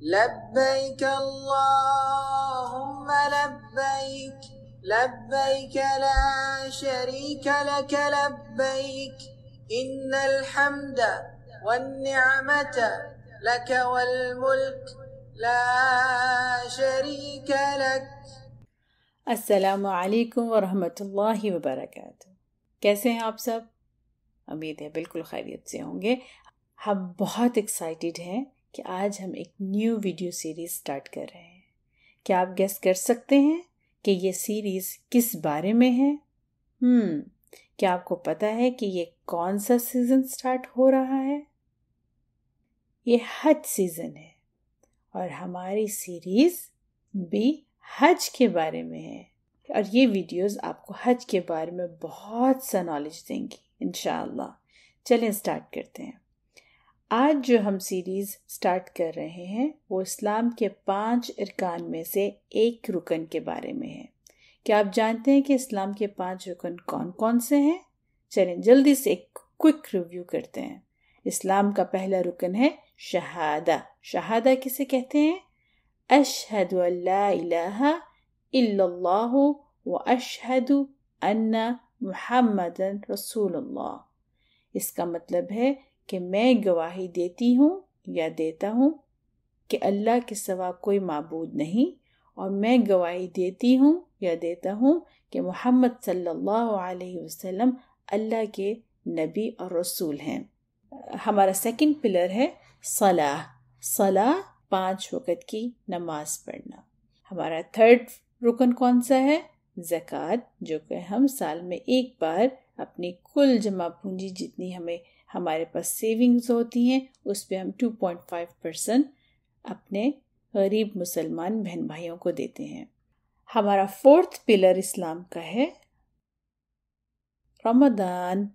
لبيك اللهم لبيك لبيك لا شريك لك لبيك إن الحمد والنعمة لك والملك لا شريك لك السلام عليكم ورحمة الله وبركاته कैसे हैं आप सब उम्मीद है बिल्कुल खैरियत से होंगे हम बहुत एक्साइटेड हैं कि आज हम एक न्यू वीडियो सीरीज स्टार्ट कर रहे हैं क्या आप गेस कर सकते हैं कि ये सीरीज किस बारे में है हम्म क्या आपको पता है कि ये कौन सा सीजन स्टार्ट हो रहा है ये हज सीजन है और हमारी सीरीज भी हज के बारे में है और ये वीडियोस आपको हज के बारे में बहुत सा नॉलेज देंगी इनशाला चलें स्टार्ट करते हैं आज जो हम सीरीज़ स्टार्ट कर रहे हैं वो इस्लाम के पांच अरकान में से एक रुकन के बारे में है क्या आप जानते हैं कि इस्लाम के पांच रुकन कौन कौन से हैं चलें जल्दी से एक क्विक रिव्यू करते हैं इस्लाम का पहला रुकन है शहादा शहादा किसे कहते हैं अशहद अल्लाह व अशहद अन्ना मुहम्मदन रसूल इसका मतलब है कि मैं गवाही देती हूँ या देता हूँ कि अल्लाह के सवा कोई मबूद नहीं और मैं गवाही देती हूँ या देता हूँ कि मोहम्मद सल्लल्लाहु अलैहि वसल्लम अल्लाह के नबी और रसूल हैं हमारा सेकंड पिलर है सलाह सलाह पांच वक़्त की नमाज पढ़ना हमारा थर्ड रुकन कौन सा है जक़ात जो कि हम साल में एक बार अपनी कुल जमा पूंजी जितनी हमें हमारे पास सेविंग्स होती हैं उस पर हम 2.5 परसेंट अपने गरीब मुसलमान बहन भाइयों को देते हैं हमारा फोर्थ पिलर इस्लाम का है रमदान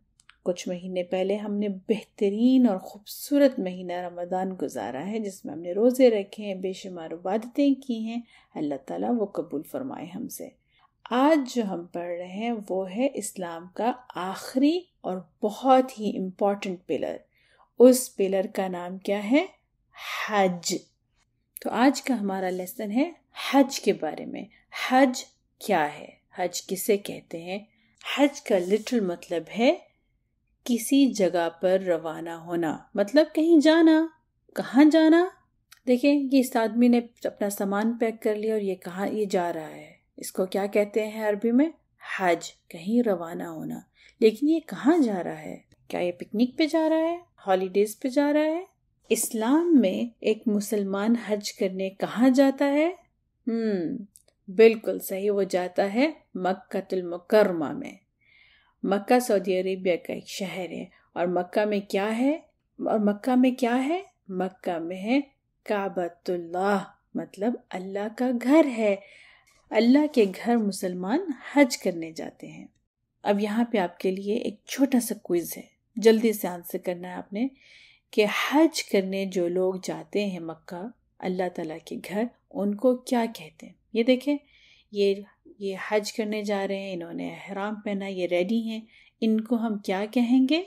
कुछ महीने पहले हमने बेहतरीन और ख़ूबसूरत महीना रमदान गुजारा है जिसमें हमने रोज़े रखे हैं बेशुमार इबादतें की हैं अल्लाह ताला वो कबूल फरमाए हमसे आज जो हम पढ़ रहे हैं वो है इस्लाम का आखिरी और बहुत ही इम्पॉर्टेंट पिलर उस पिलर का नाम क्या है हज तो आज का हमारा लेसन है हज के बारे में हज क्या है हज किसे कहते हैं हज का लिटल मतलब है किसी जगह पर रवाना होना मतलब कहीं जाना कहाँ जाना देखें कि इस आदमी ने अपना सामान पैक कर लिया और ये कहाँ ये जा रहा है इसको क्या कहते हैं अरबी में हज कहीं रवाना होना लेकिन ये कहाँ जा रहा है क्या ये पिकनिक पे जा रहा है हॉलीडेज पे जा रहा है इस्लाम में एक मुसलमान हज करने कहाँ जाता है हम्म बिल्कुल सही वो जाता है मक्कतुल मुकरमा में मक्का सऊदी अरेबिया का एक शहर है और मक्का में क्या है और मक्का में क्या है मक्का में है काबतुल्लाह मतलब अल्लाह का घर है अल्लाह के घर मुसलमान हज करने जाते हैं अब यहाँ पे आपके लिए एक छोटा सा क्विज है जल्दी से आंसर करना है आपने कि हज करने जो लोग जाते हैं मक्का अल्लाह ताला के घर उनको क्या कहते हैं ये देखें ये ये हज करने जा रहे हैं इन्होंने हराम पहना ये रेडी हैं इनको हम क्या कहेंगे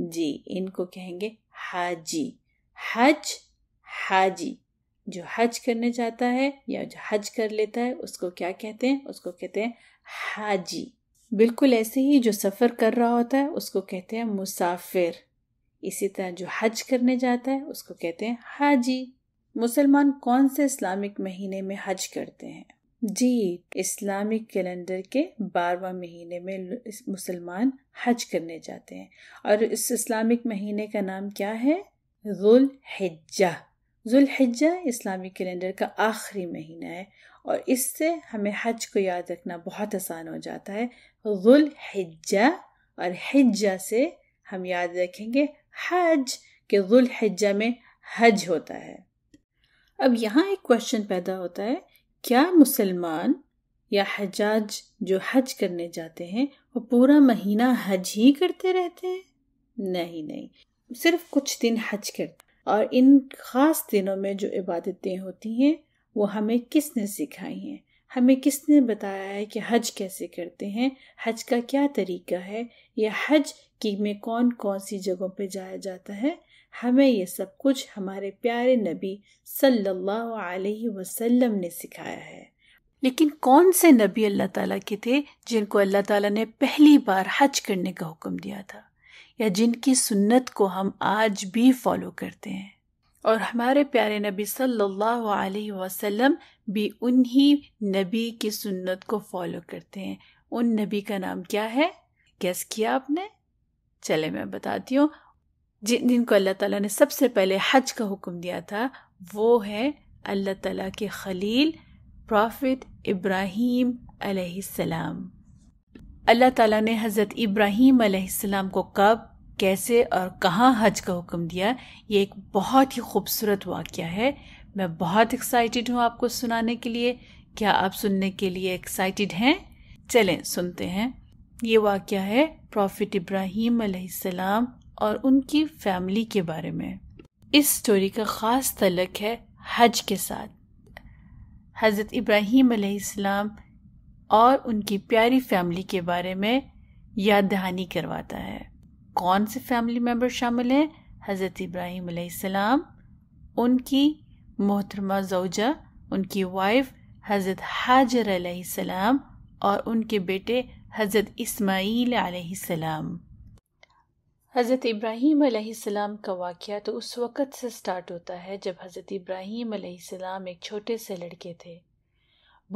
जी इनको कहेंगे हाजी हज हाजी जो हज करने जाता है या जो हज कर लेता है उसको क्या कहते हैं उसको कहते हैं हाजी बिल्कुल ऐसे ही जो सफ़र कर रहा होता है उसको कहते हैं मुसाफिर इसी तरह जो हज करने जाता है उसको कहते हैं हाजी मुसलमान कौन से इस्लामिक महीने में हज करते हैं जी इस्लामिक कैलेंडर के बारवा महीने में मुसलमान हज करने जाते हैं और इस इस्लामिक महीने का नाम क्या है गुल हिज्जा जुल्हिज्जा इस्लामी कैलेंडर का आखिरी महीना है और इससे हमें हज को याद रखना बहुत आसान हो जाता है जुल्हिज्जा और हिज्जा से हम याद रखेंगे हज के जुल्हिज्जा में हज होता है अब यहाँ एक क्वेश्चन पैदा होता है क्या मुसलमान या हजाज जो हज करने जाते हैं वो पूरा महीना हज ही करते रहते हैं नहीं नहीं सिर्फ कुछ दिन हज करते और इन ख़ास दिनों में जो इबादतें होती हैं वो हमें किसने सिखाई हैं हमें किसने बताया है कि हज कैसे करते हैं हज का क्या तरीका है या हज की में कौन कौन सी जगहों पे जाया जाता है हमें ये सब कुछ हमारे प्यारे नबी सल्लल्लाहु अलैहि वसल्लम ने सिखाया है लेकिन कौन से नबी अल्लाह ताला के थे जिनको अल्लाह ताला ने पहली बार हज करने का हुक्म दिया था या जिनकी सुन्नत को हम आज भी फॉलो करते हैं और हमारे प्यारे नबी सल्लल्लाहु अलैहि वसल्लम भी उन्हीं नबी की सुन्नत को फॉलो करते हैं उन नबी का नाम क्या है कैस किया आपने चले मैं बताती हूँ जिन जिनको अल्लाह ताला ने सबसे पहले हज का हुक्म दिया था वो है अल्लाह ताला के खलील प्रॉफिट इब्राहिम अलैहिस्सलाम अल्लाह ताला ने हज़रत इब्राहिम अलैहिस्सलाम को कब कैसे और कहाँ हज का हुक्म दिया ये एक बहुत ही खूबसूरत वाक़ है मैं बहुत एक्साइटेड हूँ आपको सुनाने के लिए क्या आप सुनने के लिए एक्साइटेड हैं चलें सुनते हैं ये वाक़ है प्रॉफिट इब्राहिम सलाम और उनकी फैमिली के बारे में इस स्टोरी का ख़ास तलक है हज के साथ हज़रत इब्राहिम सलाम और उनकी प्यारी फैमिली के बारे में याद दहानी करवाता है कौन से फैमिली मेम्बर शामिल हैं हज़रत इब्राहिम सलाम उनकी मोहतरमा जौजा उनकी वाइफ हज़रत हाजर सलाम और उनके बेटे हज़रत इस्माइल सलाम हज़रत इब्राहिम सलाम का वाक़ तो उस वक़्त से स्टार्ट होता है जब हज़रत इब्राहिम सलाम एक छोटे से लड़के थे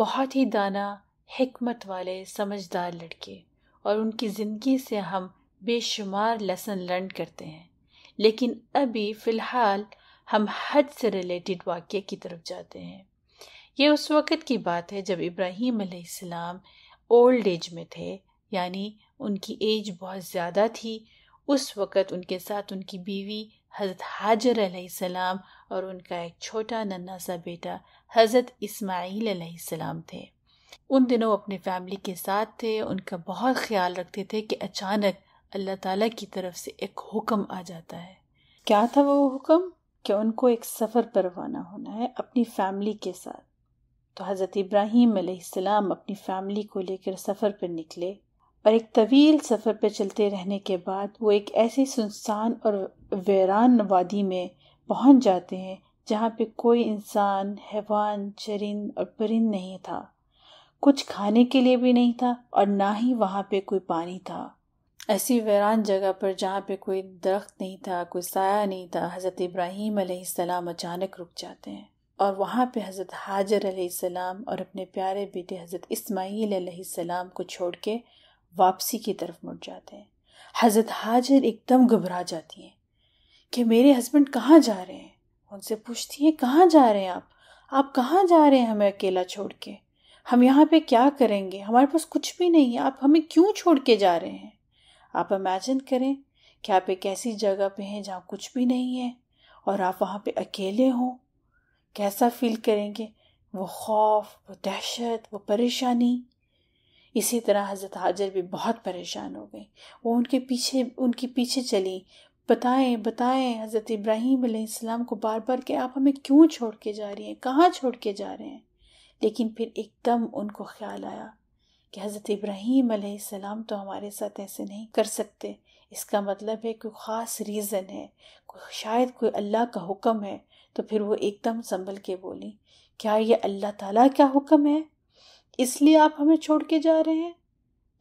बहुत ही दाना हिकमत वाले समझदार लड़के और उनकी ज़िंदगी से हम बेशुमार लेसन लर्न करते हैं लेकिन अभी फ़िलहाल हम हज से रिलेटेड वाक्य की तरफ जाते हैं ये उस वक़्त की बात है जब इब्राहीम अलैहिस्सलाम ओल्ड एज में थे यानी उनकी एज बहुत ज़्यादा थी उस वक़्त उनके साथ उनकी बीवी हज़रत हाजर अलैहिस्सलाम और उनका एक छोटा नन्ना सा बेटा हज़रत इस्माईल अलैहिस्सलाम थे उन दिनों अपने फैमिली के साथ थे उनका बहुत ख्याल रखते थे कि अचानक अल्लाह ताला की तरफ से एक हुक्म आ जाता है क्या था वो हुक्म कि उनको एक सफ़र पर रवाना होना है अपनी फैमिली के साथ तो हज़रत इब्राहिम सलाम अपनी फैमिली को लेकर सफ़र पर निकले और एक तवील सफ़र पर चलते रहने के बाद वो एक ऐसी सुनसान और वैरान वादी में पहुंच जाते हैं जहाँ पे कोई इंसान हैवान चरिंद और परिंद नहीं था कुछ खाने के लिए भी नहीं था और ना ही वहाँ पे कोई पानी था ऐसी वैरान जगह पर जहाँ पे कोई दरख्त नहीं था कोई साया नहीं था हज़रत इब्राहीम सलाम अचानक रुक जाते हैं और वहाँ पे हज़रत हाजर सलाम और अपने प्यारे बेटे हज़रत इस्माइल सलाम को छोड़ के वापसी की तरफ मुड़ जाते हैं हज़रत हाजर एकदम घबरा जाती हैं कि मेरे हस्बैंड कहाँ जा रहे हैं उनसे पूछती हैं कहाँ जा रहे हैं आप आप कहाँ जा रहे हैं हमें अकेला छोड़ के हम यहाँ पे क्या करेंगे हमारे पास कुछ भी नहीं है आप हमें क्यों छोड़ के जा रहे हैं आप इमेजिन करें कि आप एक ऐसी जगह पे हैं जहाँ कुछ भी नहीं है और आप वहाँ पे अकेले हों कैसा फील करेंगे वो खौफ वो दहशत वो परेशानी इसी तरह हज़रत हाजर भी बहुत परेशान हो गई वो उनके पीछे उनके पीछे चली बताएं बताएं हज़रत इब्राहीम अलैहिस्सलाम को बार बार कि आप हमें क्यों छोड़ के जा रही हैं कहाँ छोड़ के जा रहे हैं लेकिन फिर एकदम उनको ख्याल आया कि हज़रत इब्राहीम सलाम तो हमारे साथ ऐसे नहीं कर सकते इसका मतलब है कोई ख़ास रीज़न है शायद कोई अल्लाह का हुक्म है तो फिर वो एकदम संभल के बोली क्या ये अल्लाह ताला का हुक्म है इसलिए आप हमें छोड़ के जा रहे हैं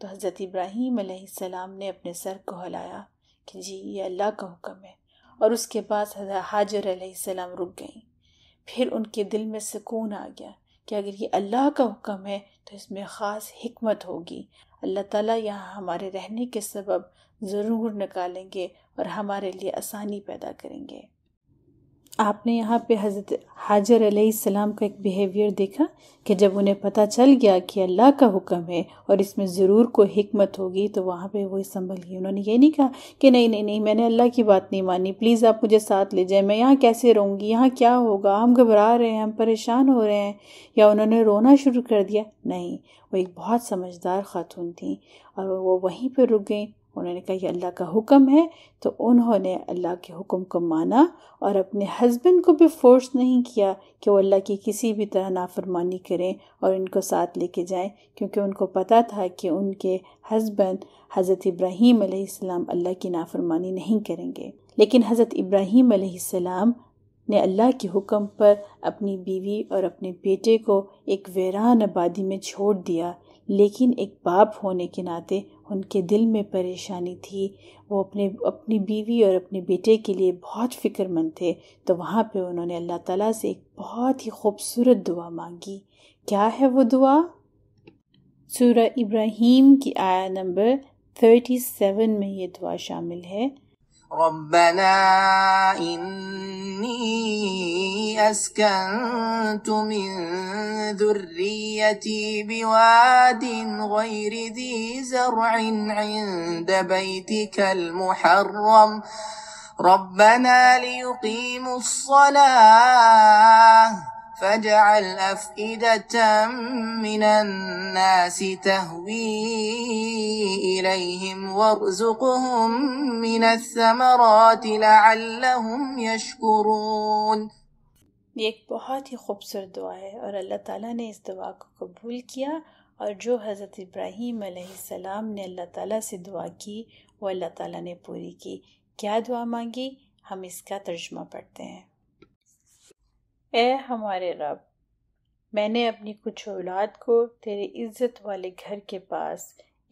तो हज़रत इब्राहीम सलाम ने अपने सर को हिलाया कि जी ये अल्लाह का हुक्म है और उसके पास हाजर सलाम रुक गई फिर उनके दिल में सुकून आ गया कि अगर ये अल्लाह का हुक्म है तो इसमें ख़ास हमत होगी अल्लाह ताला यहाँ हमारे रहने के सबब ज़रूर निकालेंगे और हमारे लिए आसानी पैदा करेंगे आपने यहाँ पे हजरत हाजर सलाम का एक बिहेवियर देखा कि जब उन्हें पता चल गया कि अल्लाह का हुक्म है और इसमें ज़रूर कोई हिकमत होगी तो वहाँ पे वो संभल गई उन्होंने ये नहीं कहा कि नहीं नहीं नहीं मैंने अल्लाह की बात नहीं मानी प्लीज़ आप मुझे साथ ले जाएं मैं यहाँ कैसे रहूँगी यहाँ क्या होगा हम घबरा रहे हैं हम परेशान हो रहे हैं या उन्होंने रोना शुरू कर दिया नहीं वो एक बहुत समझदार खातून थी और वो वहीं पर रुक गई उन्होंने कहा यह अल्लाह का हुक्म है तो उन्होंने अल्लाह के हुक्म को माना और अपने हस्बैंड को भी फोर्स नहीं किया कि वो अल्लाह की किसी भी तरह नाफरमानी करें और इनको साथ लेके जाएं क्योंकि उनको पता था कि उनके हस्बैंड हज़रत इब्राहीम आसमाम अल्लाह की नाफरमानी नहीं करेंगे लेकिन हज़रत इब्राहीम आसमाम ने अल्लाह के हुक्म पर अपनी बीवी और अपने बेटे को एक वीरान आबादी में छोड़ दिया लेकिन एक बाप होने के नाते उनके दिल में परेशानी थी वो अपने अपनी बीवी और अपने बेटे के लिए बहुत फ़िक्रमंद थे तो वहाँ पे उन्होंने अल्लाह ताला से एक बहुत ही खूबसूरत दुआ मांगी क्या है वो दुआ सूरह इब्राहीम की आया नंबर थर्टी सेवन में ये दुआ शामिल है ربنا إني أسكنت من ذريتي بواد غير ذي زرع عند بيتك المحرم ربنا ليقيموا الصلاة فاجعل أفئدة من الناس تهوي إليهم وارزقهم من الثمرات لعلهم يشكرون ये एक बहुत ही खूबसूरत दुआ है और अल्लाह ताला ने इस दुआ को कबूल किया और जो हज़रत इब्राहीम सलाम ने अल्लाह ताला से दुआ की वो अल्लाह ताला ने पूरी की क्या दुआ मांगी हम इसका तर्जमा पढ़ते हैं ए हमारे रब मैंने अपनी कुछ औलाद को तेरे इज़्ज़त वाले घर के पास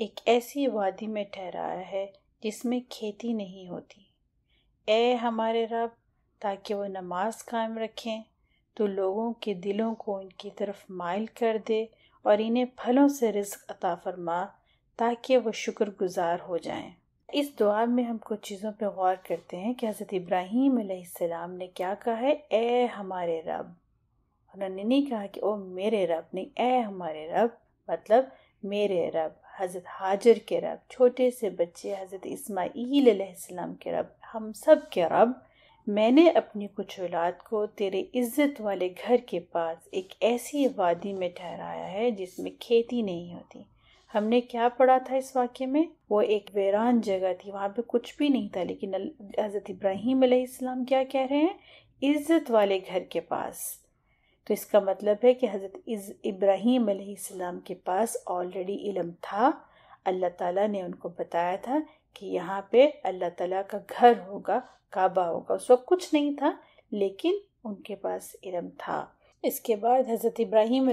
एक ऐसी वादी में ठहराया है जिसमें खेती नहीं होती ए हमारे रब ताकि वो नमाज कायम रखें तो लोगों के दिलों को उनकी तरफ माइल कर दे और इन्हें फलों से रिस्क अता फरमा ताकि वो शुक्रगुजार हो जाएं इस दुआ में हम कुछ चीज़ों पर गौर करते हैं कि हज़रत इब्राहीम सलाम ने क्या कहा है ए हमारे रब उन्होंने नहीं कहा कि ओ मेरे रब नहीं ए हमारे रब मतलब मेरे रब हज़रत हाजर के रब छोटे से बच्चे हज़रत इसमाईलम के रब हम सब के रब मैंने अपनी कुछ औलाद को तेरे इज्जत वाले घर के पास एक ऐसी वादी में ठहराया है जिसमें खेती नहीं होती हमने क्या पढ़ा था इस वाक्य में वो एक वेरान जगह थी वहाँ पे कुछ भी नहीं था लेकिन हज़रत इब्राहिम अलैहिस्सलाम क्या कह रहे हैं इज़्ज़त वाले घर के पास तो इसका मतलब है कि हज़रत इब्राहिम अलैहिस्सलाम के पास ऑलरेडी इलम था अल्लाह ताला ने उनको बताया था कि यहाँ पे अल्लाह ताला का घर होगा काबा होगा उस वक्त कुछ नहीं था लेकिन उनके पास इलम था इसके बाद हज़रत इब्राहिम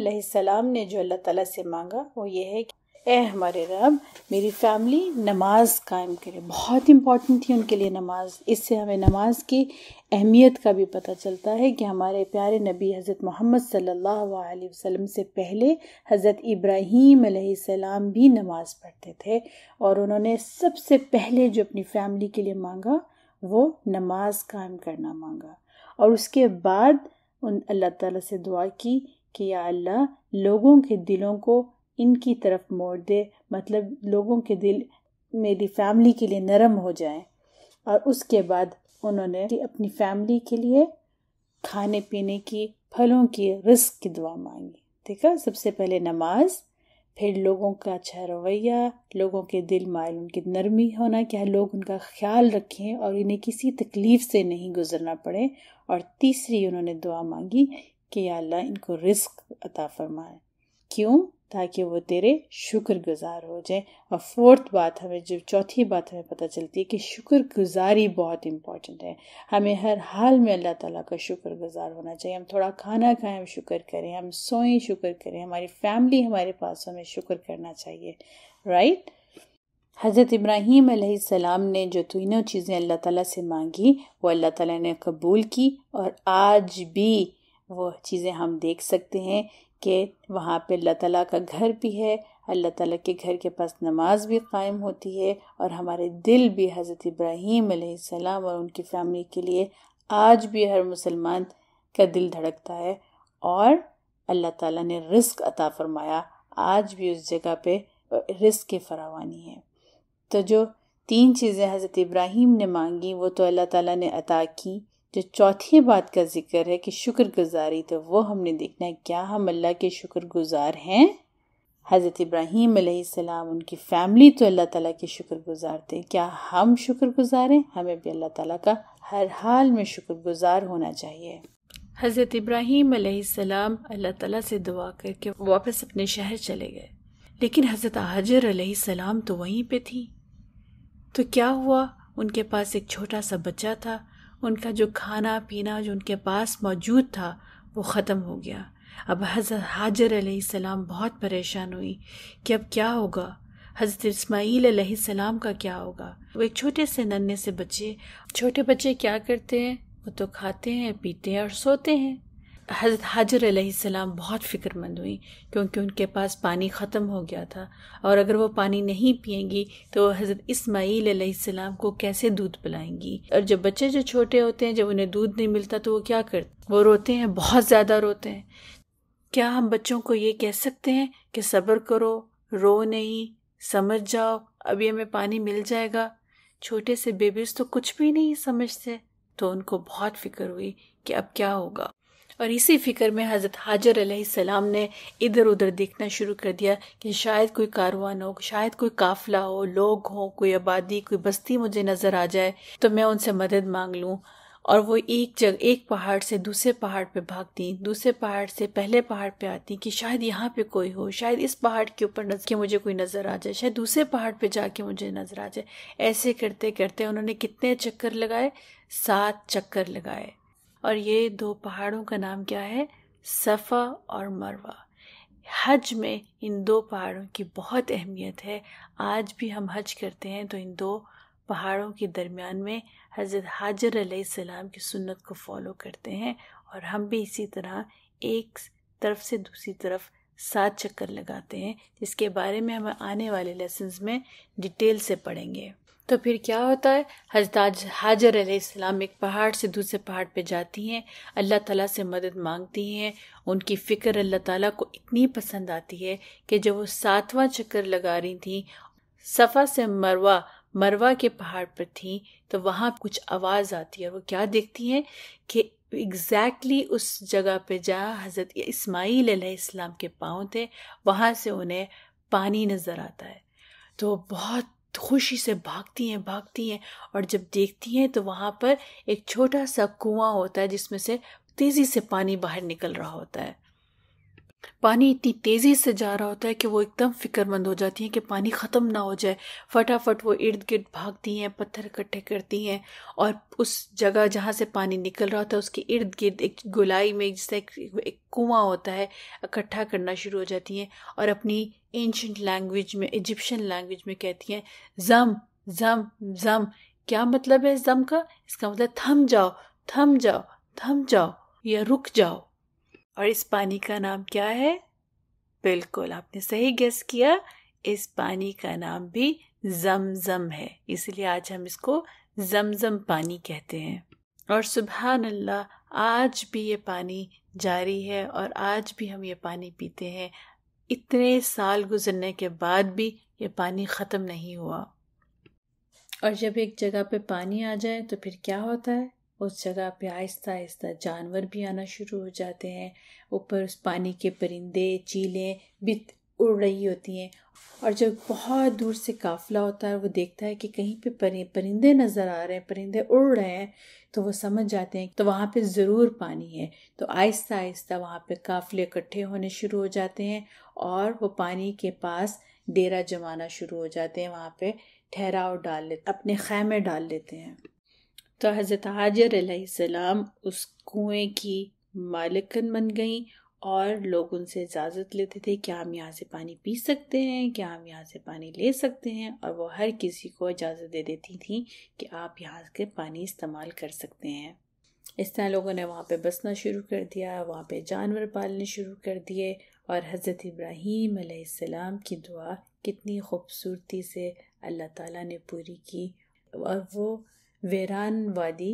ने जो अल्लाह ताला से मांगा वो ये है कि ए हमारे रब मेरी फैमिली नमाज कायम करे बहुत इम्पॉर्टेंट थी उनके लिए नमाज इससे हमें नमाज की अहमियत का भी पता चलता है कि हमारे प्यारे नबी हज़रत मोहम्मद सल्लल्लाहु अलैहि वसल्लम से पहले हज़रत इब्राहीम सलाम भी नमाज़ पढ़ते थे और उन्होंने सबसे पहले जो अपनी फैमिली के लिए मांगा वो नमाज कायम करना मांगा और उसके बाद उन अल्लाह ताला से दुआ की कि या अल्लाह लोगों के दिलों को इनकी तरफ मोड़ दे मतलब लोगों के दिल मेरी फैमिली के लिए नरम हो जाए और उसके बाद उन्होंने अपनी फैमिली के लिए खाने पीने की फलों की रिस्क की दुआ मांगी ठीक है सबसे पहले नमाज फिर लोगों का अच्छा रवैया लोगों के दिल माल उनकी नरमी होना क्या लोग उनका ख्याल रखें और इन्हें किसी तकलीफ़ से नहीं गुजरना पड़े और तीसरी उन्होंने दुआ मांगी कि अल्लाह इनको रिस्क अता फरमाए क्यों ताकि वो तेरे शुक्रगुजार हो जाए और फोर्थ बात हमें जो चौथी बात हमें पता चलती है कि शुक्रगुजारी बहुत इम्पॉर्टेंट है हमें हर हाल में अल्लाह ताला का शुक्रगुजार होना चाहिए हम थोड़ा खाना खाएं हम शुक्र करें हम सोएं शुक्र करें हमारी फैमिली हमारे पास हमें शुक्र करना चाहिए राइट हज़रत इब्राहीम सलाम ने जो तीनों चीज़ें अल्लाह ताला से मांगी वो अल्लाह ताला ने कबूल की और आज भी वो चीज़ें हम देख सकते हैं कि वहाँ पे अल्लाह ताला का घर भी है अल्लाह ताला के घर के पास नमाज भी कायम होती है और हमारे दिल भी हज़रत इब्राहीम सलाम और उनकी फ़ैमिली के लिए आज भी हर मुसलमान का दिल धड़कता है और अल्लाह ताला ने रिस्क अता फरमाया आज भी उस जगह पे रिस्क की फरावानी है तो जो तीन चीज़ें हज़रत इब्राहीम ने मांगी वो तो अल्लाह ताला ने अता की जो चौथी बात का जिक्र है कि शुक्रगुजारी तो वो हमने देखना है क्या हम अल्लाह के शुक्रगुजार हैं हज़रत इब्राहीम सलाम उनकी फ़ैमिली तो अल्लाह ताला के शुक्रगुजार थे क्या हम शुक्रगुजार हैं हमें भी अल्लाह ताला का हर हाल में शुक्रगुजार होना चाहिए हज़रत इब्राहीम सलाम अल्लाह ताला से दुआ करके वापस अपने शहर चले गए लेकिन हज़रत हाजर सलाम तो वहीं पर थी तो क्या हुआ उनके पास एक छोटा सा बच्चा था उनका जो खाना पीना जो उनके पास मौजूद था वो ख़त्म हो गया अब हज़रत हाजर सलाम बहुत परेशान हुई कि अब क्या होगा हज़रत इसमाईल सलाम का क्या होगा वो एक छोटे से नन्हे से बच्चे छोटे बच्चे क्या करते हैं वो तो खाते हैं पीते हैं और सोते हैं हज़रत हाजर सलाम बहुत फ़िक्रमंद हुई क्योंकि उनके पास पानी ख़त्म हो गया था और अगर वो पानी नहीं पियेंगी तो हज़रत इसमाईल सलाम को कैसे दूध पिलाएंगी और जब बच्चे जो छोटे होते हैं जब उन्हें दूध नहीं मिलता तो वो क्या करते वो रोते हैं बहुत ज़्यादा रोते हैं क्या हम बच्चों को ये कह सकते हैं कि सब्र करो रो नहीं समझ जाओ अभी हमें पानी मिल जाएगा छोटे से बेबीज तो कुछ भी नहीं समझते तो उनको बहुत फिक्र हुई कि अब क्या होगा और इसी फिक्र में हज़रत हाजर सलाम ने इधर उधर देखना शुरू कर दिया कि शायद कोई कारवान हो शायद कोई काफिला हो लोग हो कोई आबादी कोई बस्ती मुझे नज़र आ जाए तो मैं उनसे मदद मांग लूँ और वो एक जगह एक पहाड़ से दूसरे पहाड़ पे भागती दूसरे पहाड़ से पहले पहाड़ पे आती कि शायद यहाँ पे कोई हो शायद इस पहाड़ के ऊपर नजर के मुझे कोई नज़र आ जाए शायद दूसरे पहाड़ पे जाके मुझे नज़र आ जाए ऐसे करते करते उन्होंने कितने चक्कर लगाए सात चक्कर लगाए और ये दो पहाड़ों का नाम क्या है सफ़ा और मरवा हज में इन दो पहाड़ों की बहुत अहमियत है आज भी हम हज करते हैं तो इन दो पहाड़ों के दरमियान में हज़रत हाजर सलाम की सुन्नत को फॉलो करते हैं और हम भी इसी तरह एक तरफ से दूसरी तरफ सात चक्कर लगाते हैं जिसके बारे में हम आने वाले लेसन्स में डिटेल से पढ़ेंगे तो फिर क्या होता है हजताज हाजर अलैहिस्सलाम एक पहाड़ से दूसरे पहाड़ पे जाती हैं अल्लाह ताला से मदद मांगती हैं उनकी फ़िक्र अल्लाह ताला को इतनी पसंद आती है कि जब वो सातवां चक्कर लगा रही थी सफ़ा से मरवा मरवा के पहाड़ पर थी तो वहाँ कुछ आवाज़ आती है और वो क्या देखती हैं कि एग्जैक्टली exactly उस जगह पे जहाँ हज़रत इस्माईल आलाम के पाँव थे वहाँ से उन्हें पानी नज़र आता है तो बहुत खुशी से भागती हैं भागती हैं और जब देखती हैं तो वहाँ पर एक छोटा सा कुआं होता है जिसमें से तेज़ी से पानी बाहर निकल रहा होता है पानी इतनी तेज़ी से जा रहा होता है कि वो एकदम फिक्रमंद हो जाती हैं कि पानी ख़त्म ना हो जाए फटाफट वो इर्द गिर्द भागती हैं पत्थर इकट्ठे करती हैं और उस जगह जहाँ से पानी निकल रहा होता है उसके इर्द गिर्द एक गुलाई में जिससे एक, एक कुआं होता है इकट्ठा करना शुरू हो जाती हैं और अपनी एंशंट लैंग्वेज में इजिप्शियन लैंग्वेज में कहती हैं जम जम जम क्या मतलब है जम का इसका मतलब थम जाओ थम जाओ थम जाओ या रुक जाओ और इस पानी का नाम क्या है बिल्कुल आपने सही गेस किया इस पानी का नाम भी जमजम है इसलिए आज हम इसको जमजम पानी कहते हैं और सुबहान अल्लाह आज भी ये पानी जारी है और आज भी हम ये पानी पीते हैं इतने साल गुजरने के बाद भी ये पानी ख़त्म नहीं हुआ और जब एक जगह पे पानी आ जाए तो फिर क्या होता है उस जगह पे आहिस्ता आहिस्ता जानवर भी आना शुरू हो जाते हैं ऊपर उस पानी के परिंदे चीलें भी उड़ रही होती हैं और जब बहुत दूर से काफ़िला होता है वो देखता है कि कहीं पे परि परिंदे नज़र आ रहे हैं परिंदे उड़ रहे हैं तो वो समझ जाते हैं तो वहाँ पे ज़रूर पानी है तो आहिस्ता आहिस्ता वहाँ पे काफ़िले इकट्ठे होने शुरू हो जाते हैं और वो पानी के पास डेरा जमाना शुरू हो जाते हैं वहाँ पे ठहराव डाल लेते अपने खैमे डाल लेते हैं तो हज़रत हाजर उस कुएं की मालिकन बन गई और लोग उनसे इजाज़त लेते थे क्या हम यहाँ से पानी पी सकते हैं क्या हम यहाँ से पानी ले सकते हैं और वो हर किसी को इजाज़त दे देती थी कि आप यहाँ के पानी इस्तेमाल कर सकते हैं इस तरह लोगों ने वहाँ पे बसना शुरू कर दिया वहाँ पे जानवर पालने शुरू कर दिए और हज़रत इब्राहीम आसमाम की दुआ कितनी खूबसूरती से अल्लाह ताला ने पूरी की और वो वीरान वादी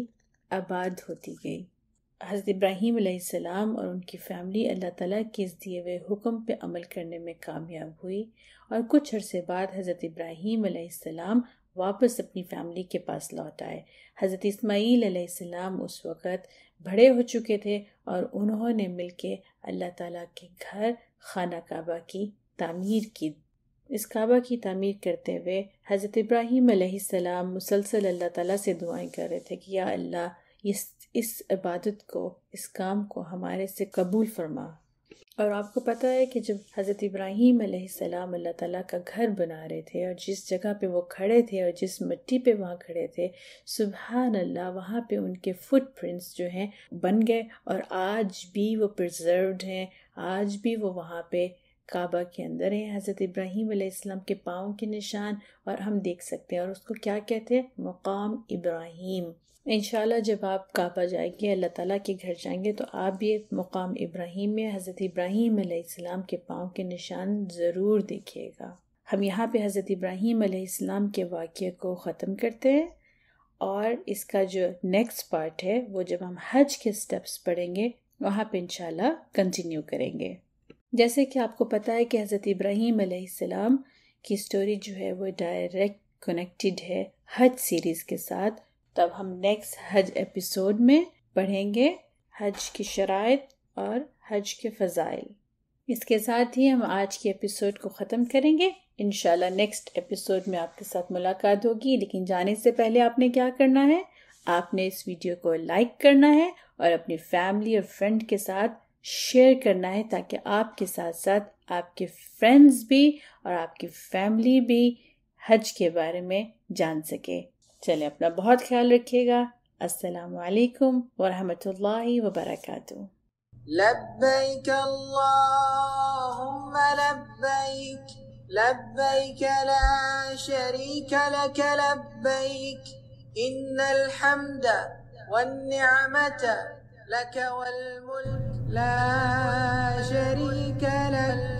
आबाद होती गई हज़रत इब्राहीम सलाम और उनकी फ़ैमिली अल्लाह ताला के इस दिए हुए हुक्म पे अमल करने में कामयाब हुई और कुछ अरसे बाद हज़रत इब्राहीम सलाम वापस अपनी फ़ैमिली के पास लौट आए हज़रत इस्माईल सलाम उस वक़्त बड़े हो चुके थे और उन्होंने मिलके अल्लाह ताला के घर खाना काबा की तामीर की इस काबा की तमीर करते हुए हज़रत इब्राहीम सलाम मुसलसल अल्लाह ताला से दुआएं कर रहे थे कि या अल्लाह इस इस इबादत को इस काम को हमारे से कबूल फरमा और आपको पता है कि जब हज़रत इब्राहीम सलाम अल्लाह ताला का घर बना रहे थे और जिस जगह पे वो खड़े थे और जिस मिट्टी पे वहाँ खड़े थे सुबहान अल्लाह वहाँ पे उनके फुटप्रिंट्स जो हैं बन गए और आज भी वो प्रिजर्व्ड हैं आज भी वो वहाँ पे काबा के अंदर है हज़रत इब्राहिम आसमाम के पाँव के निशान और हम देख सकते हैं और उसको क्या कहते हैं मकाम इब्राहिम इन जब आप काबा जाएंगे अल्लाह ताला के घर जाएंगे तो आप ये मकाम इब्राहिम में हज़रत इब्राहिम आसमाम के पाँव के निशान ज़रूर देखिएगा हम यहाँ पर हज़रत इब्राहिम आसमाम के वाक़े को ख़त्म करते हैं और इसका जो नेक्स्ट पार्ट है वो जब हम हज के स्टेप्स पढ़ेंगे वहाँ पर इंशाल्लाह कंटिन्यू करेंगे जैसे कि आपको पता है कि हज़रत इब्राहीम सलाम की स्टोरी जो है वो डायरेक्ट कनेक्टेड है हज सीरीज़ के साथ तब हम नेक्स्ट हज एपिसोड में पढ़ेंगे हज की शराइ और हज के फ़जाइल इसके साथ ही हम आज के एपिसोड को ख़त्म करेंगे इन नेक्स्ट एपिसोड में आपके साथ मुलाकात होगी लेकिन जाने से पहले आपने क्या करना है आपने इस वीडियो को लाइक करना है और अपनी फैमिली और फ्रेंड के साथ शेयर करना है ताकि आपके साथ साथ आपके फ्रेंड्स भी और आपकी फैमिली भी हज के बारे में जान सके चले अपना बहुत ख्याल रखिएगा असलकम वरहमत ला वबरक لبيك اللهم لبيك لبيك لا شريك لك لبيك إن الحمد والنعمة لك والملك لا شريك له